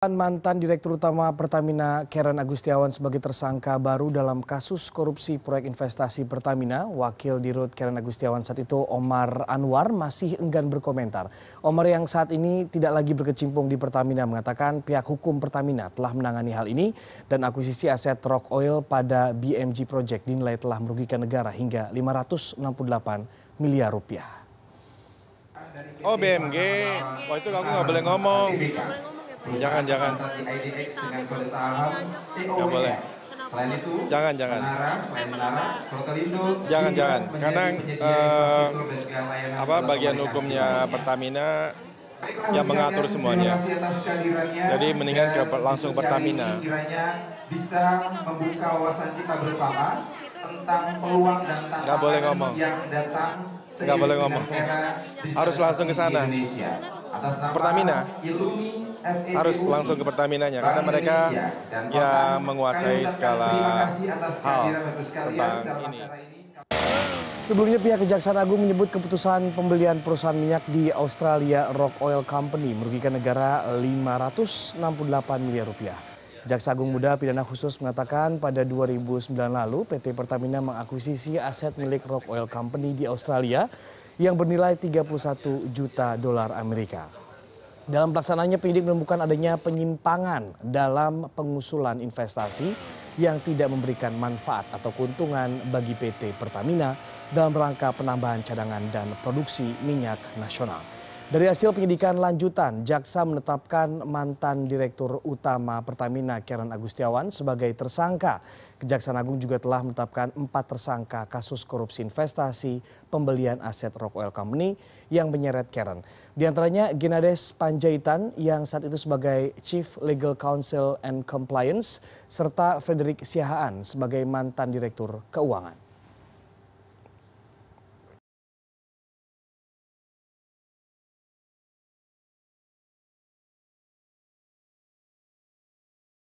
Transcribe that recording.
Mantan Direktur Utama Pertamina Karen Agustiawan sebagai tersangka baru dalam kasus korupsi proyek investasi Pertamina, Wakil Dirut Karen Agustiawan saat itu Omar Anwar masih enggan berkomentar. Omar yang saat ini tidak lagi berkecimpung di Pertamina mengatakan pihak hukum Pertamina telah menangani hal ini dan akuisisi aset Rock Oil pada BMG Project dinilai telah merugikan negara hingga 568 miliar rupiah. Oh BMG, wah oh, itu aku nggak boleh ngomong. Jangan, jangan. Di IDX dengan kode saham TOWN. boleh. Selain itu, jangan, jangan. Menara, selain menara, jangan, jangan. Karena uh, apa bagian hukumnya Pertamina yang mengatur semuanya. Jadi mendingan ke langsung Pertamina. Bisa membuka wawasan kita bersama tentang peluang dan tantangan boleh ngomong. yang datang Nggak boleh ngomong. Harus langsung ke sana. Pertamina. Ilumi harus langsung ke Pertamina-nya karena mereka yang menguasai skala hal tentang ini. Sebelumnya pihak Kejaksaan Agung menyebut keputusan pembelian perusahaan minyak di Australia Rock Oil Company merugikan negara 568 miliar rupiah. Jaksa Agung Muda Pidana Khusus mengatakan pada 2009 lalu PT Pertamina mengakuisisi aset milik Rock Oil Company di Australia yang bernilai 31 juta dolar Amerika. Dalam pelaksanaannya penyidik menemukan adanya penyimpangan dalam pengusulan investasi yang tidak memberikan manfaat atau keuntungan bagi PT Pertamina dalam rangka penambahan cadangan dan produksi minyak nasional. Dari hasil penyidikan lanjutan, jaksa menetapkan mantan direktur utama Pertamina Karen Agustiawan sebagai tersangka. Kejaksaan Agung juga telah menetapkan empat tersangka kasus korupsi investasi pembelian aset Rock Oil Company yang menyeret Karen. Di antaranya Genades Panjaitan yang saat itu sebagai Chief Legal Counsel and Compliance serta Frederick Siahaan sebagai mantan direktur keuangan.